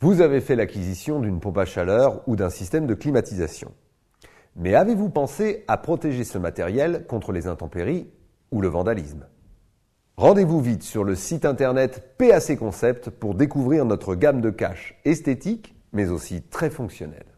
Vous avez fait l'acquisition d'une pompe à chaleur ou d'un système de climatisation. Mais avez-vous pensé à protéger ce matériel contre les intempéries ou le vandalisme Rendez-vous vite sur le site internet PAC Concept pour découvrir notre gamme de caches esthétique mais aussi très fonctionnelle.